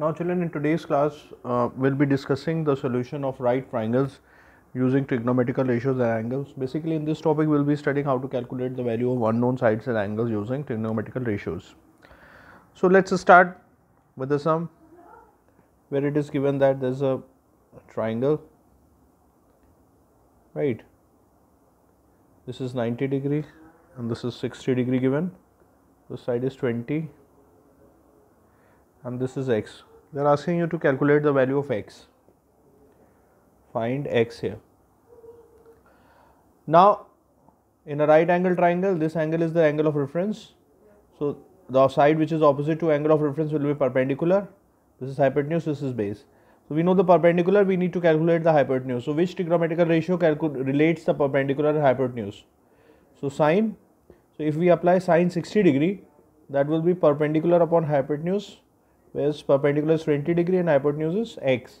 Now children in today's class uh, we'll be discussing the solution of right triangles using trigonometrical ratios and angles. Basically in this topic we'll be studying how to calculate the value of unknown sides and angles using trigonometrical ratios. So let's start with the sum where it is given that there's a triangle right this is 90 degree and this is 60 degree given The side is 20 and this is x they are asking you to calculate the value of x find x here now in a right angle triangle this angle is the angle of reference so the side which is opposite to angle of reference will be perpendicular this is hypotenuse this is base so we know the perpendicular we need to calculate the hypotenuse so which trigonometrical ratio relates the perpendicular and hypotenuse so sine so if we apply sine 60 degree that will be perpendicular upon hypotenuse whereas perpendicular is 20 degree and hypotenuse is x.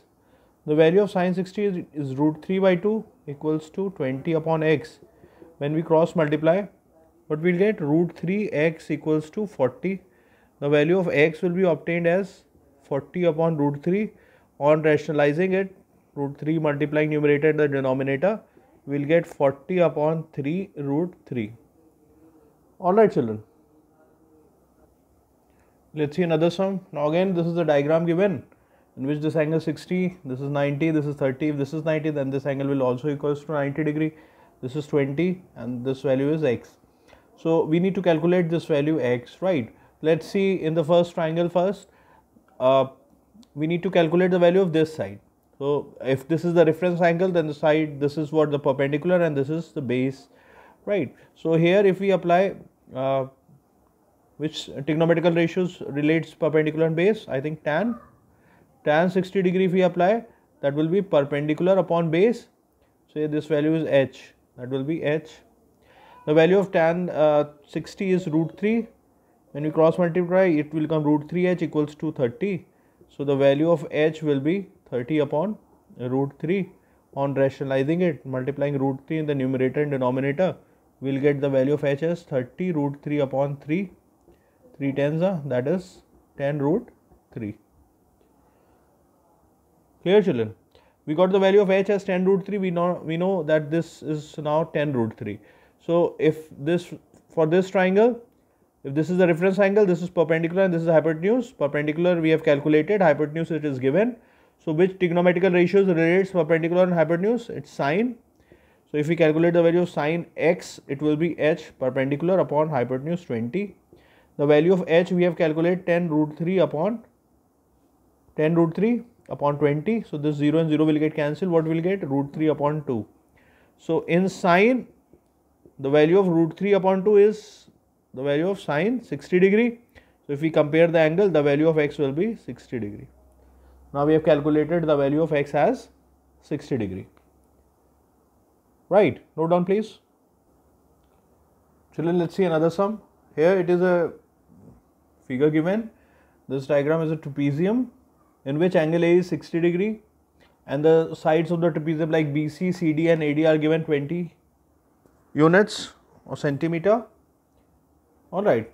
The value of sine 60 is, is root 3 by 2 equals to 20 upon x. When we cross multiply, what we'll get root 3 x equals to 40. The value of x will be obtained as 40 upon root 3 on rationalizing it root 3 multiplying numerator and the denominator we'll get 40 upon 3 root 3 all right children let's see another sum now again this is the diagram given in which this angle 60 this is 90 this is 30 if this is 90 then this angle will also equals to 90 degree this is 20 and this value is x so we need to calculate this value x right let's see in the first triangle first uh, we need to calculate the value of this side so if this is the reference angle then the side this is what the perpendicular and this is the base right so here if we apply uh, which trigonometrical ratios relates perpendicular and base i think tan tan 60 degree if we apply that will be perpendicular upon base Say this value is h that will be h the value of tan uh, 60 is root 3 when we cross multiply it will come root 3h equals to 30 so the value of h will be 30 upon root 3 on rationalizing it multiplying root 3 in the numerator and denominator we'll get the value of h as 30 root 3 upon 3 3 tens are that is 10 root 3 clear children we got the value of h as 10 root 3 we know we know that this is now 10 root 3 so if this for this triangle if this is the reference angle this is perpendicular and this is hypotenuse perpendicular we have calculated hypotenuse it is given so which trigonometrical ratios relates perpendicular and hypotenuse it's sine so if we calculate the value of sine x it will be h perpendicular upon hypotenuse 20 the value of h we have calculated 10 root 3 upon 10 root 3 upon 20 so this 0 and 0 will get cancelled what will get root 3 upon 2 so in sine the value of root 3 upon 2 is the value of sine 60 degree so if we compare the angle the value of x will be 60 degree now we have calculated the value of x as 60 degree right note down please children let's see another sum here it is a figure given. This diagram is a trapezium in which angle A is 60 degree and the sides of the trapezium like BC, CD and AD are given 20 units or centimeter. Alright.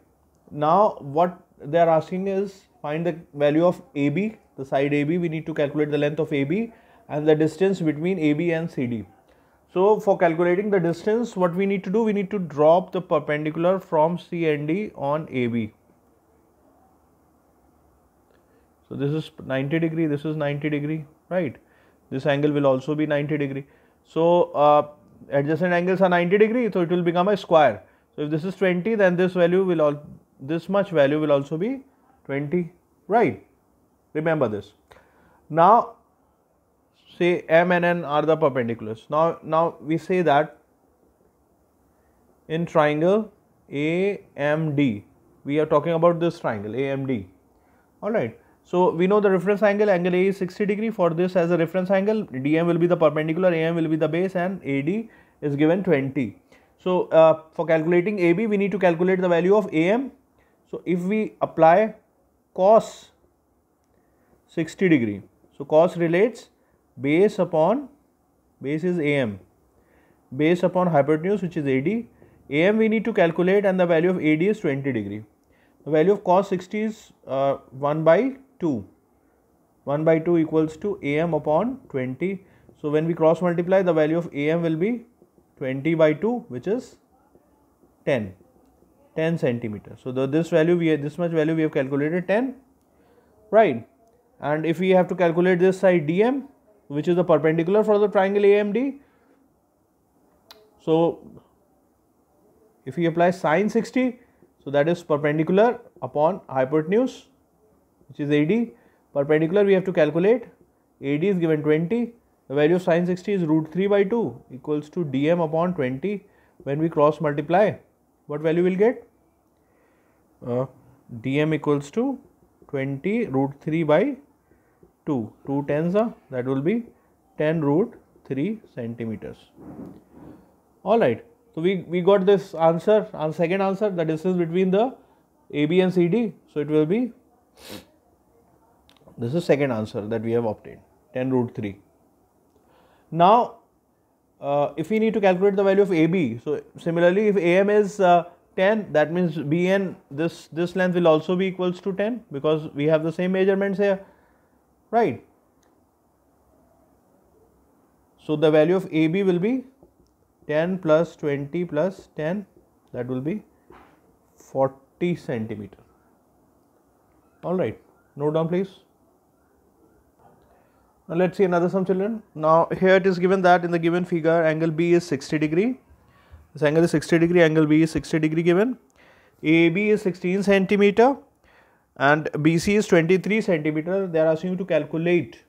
Now what they are asking is find the value of AB, the side AB. We need to calculate the length of AB and the distance between AB and CD. So for calculating the distance, what we need to do, we need to drop the perpendicular from C and D on AB. So this is 90 degree, this is 90 degree, right? This angle will also be 90 degree. So uh, adjacent angles are 90 degree, so it will become a square. So if this is 20, then this value will all this much value will also be 20, right? Remember this. Now say M and N are the perpendiculars. Now now we say that in triangle AMD, we are talking about this triangle AMD. All right. So we know the reference angle, angle A is 60 degree for this as a reference angle, DM will be the perpendicular, AM will be the base and AD is given 20. So uh, for calculating AB, we need to calculate the value of AM. So if we apply cos 60 degree, so cos relates base upon, base is AM, base upon hypotenuse which is AD, AM we need to calculate and the value of AD is 20 degree. The value of cos 60 is uh, 1 by 2 1 by 2 equals to am upon 20 so when we cross multiply the value of am will be 20 by 2 which is 10 10 centimeter so the, this value we have, this much value we have calculated 10 right and if we have to calculate this side dm which is the perpendicular for the triangle amd so if we apply sine 60 so that is perpendicular upon hypotenuse which is AD. Perpendicular we have to calculate. AD is given 20. The value of sine 60 is root 3 by 2 equals to dm upon 20. When we cross multiply, what value will get? Uh, dm equals to 20 root 3 by 2. 2 tens are that will be 10 root 3 centimeters. Alright. So, we, we got this answer, our second answer the distance between the AB and CD. So, it will be this is the second answer that we have obtained 10 root 3. Now, uh, if we need to calculate the value of AB, so similarly, if AM is uh, 10, that means BN, this, this length will also be equals to 10 because we have the same measurements here, right? So, the value of AB will be 10 plus 20 plus 10, that will be 40 centimeter. All right, note down please. Uh, let's see another sum children now here it is given that in the given figure angle b is 60 degree this angle is 60 degree angle b is 60 degree given ab is 16 centimeter and bc is 23 centimeter they are asking you to calculate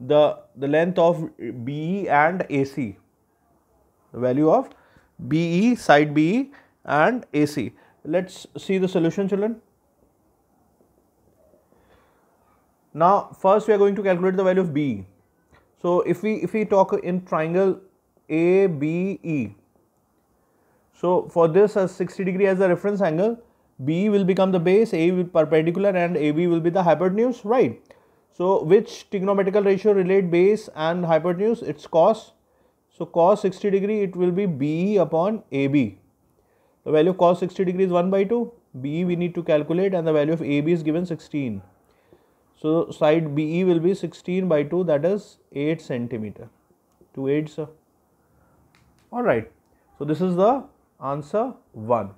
the the length of be and ac the value of be side be and ac let's see the solution children Now first we are going to calculate the value of B. So if we if we talk in triangle ABE. So for this as 60 degree as the reference angle, b will become the base, A will perpendicular and AB will be the hypotenuse, right? So which trigonometrical ratio relate base and hypotenuse? It's cos. So cos 60 degree it will be BE upon AB. The value of cos 60 degree is 1 by 2. b we need to calculate and the value of AB is given 16. So, side BE will be 16 by 2 that is 8 centimeter, 2 8 sir. Alright, so this is the answer 1.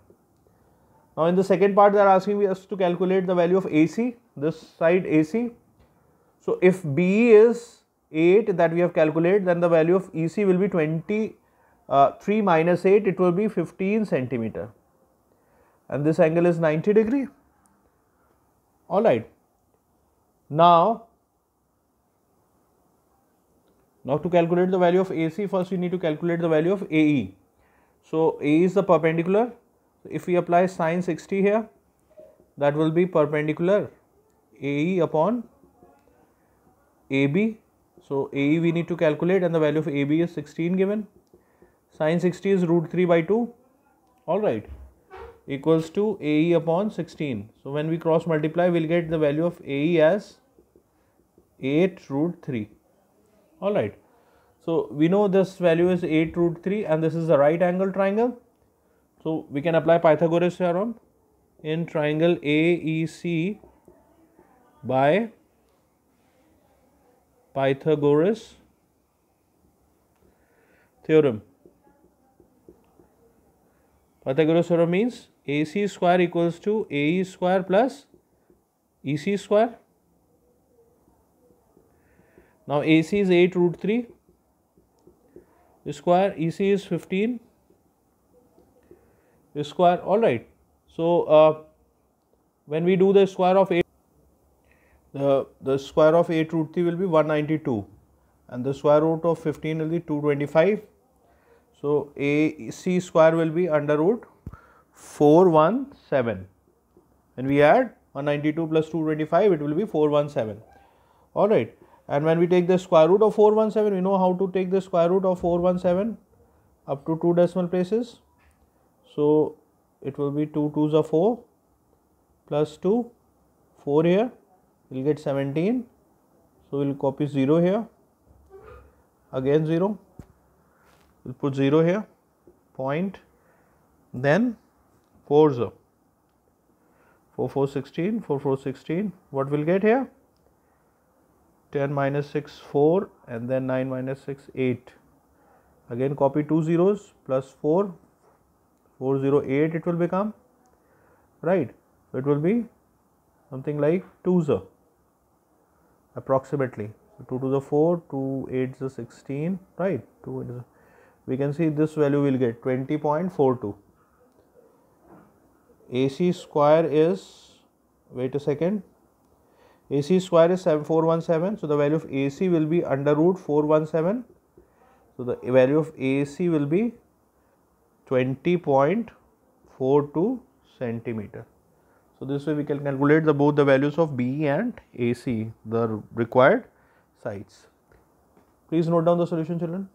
Now, in the second part they are asking us to calculate the value of AC, this side AC. So, if BE is 8 that we have calculated then the value of EC will be 20 uh, 3 minus 8 it will be 15 centimeter and this angle is 90 degree. Alright. Now, now to calculate the value of AC, first you need to calculate the value of AE. So, A is the perpendicular. If we apply sine 60 here, that will be perpendicular AE upon AB. So, AE we need to calculate and the value of AB is 16 given. Sine 60 is root 3 by 2. Alright equals to AE upon 16. So when we cross multiply, we'll get the value of AE as 8 root 3. Alright. So we know this value is 8 root 3 and this is the right angle triangle. So we can apply Pythagoras theorem in triangle AEC by Pythagoras theorem. Pythagoras theorem means AC square equals to AE square plus EC square. Now AC is 8 root 3 square, EC is 15 square, alright. So, uh, when we do the square of 8, the, the square of 8 root 3 will be 192 and the square root of 15 will be 225. So, AC square will be under root 417. When we add 192 plus 225, it will be 417. Alright. And when we take the square root of 417, we know how to take the square root of 417 up to two decimal places. So it will be 2 2s are 4 plus 2, 4 here, we will get 17. So we will copy 0 here, again 0, we will put 0 here, point, then 4 4 16 4 4 16 what will get here 10 minus 6 4 and then 9 minus 6 8 again copy two zeros plus 4 8 it will become right so it will be something like 2 zero, approximately so 2 to the 4 2 8 is 16 right 2 8 we can see this value will get 20.42 AC square is wait a second AC square is 7417 so the value of AC will be under root 417 so the value of AC will be 20.42 centimeter so this way we can calculate the both the values of B and AC the required sides please note down the solution children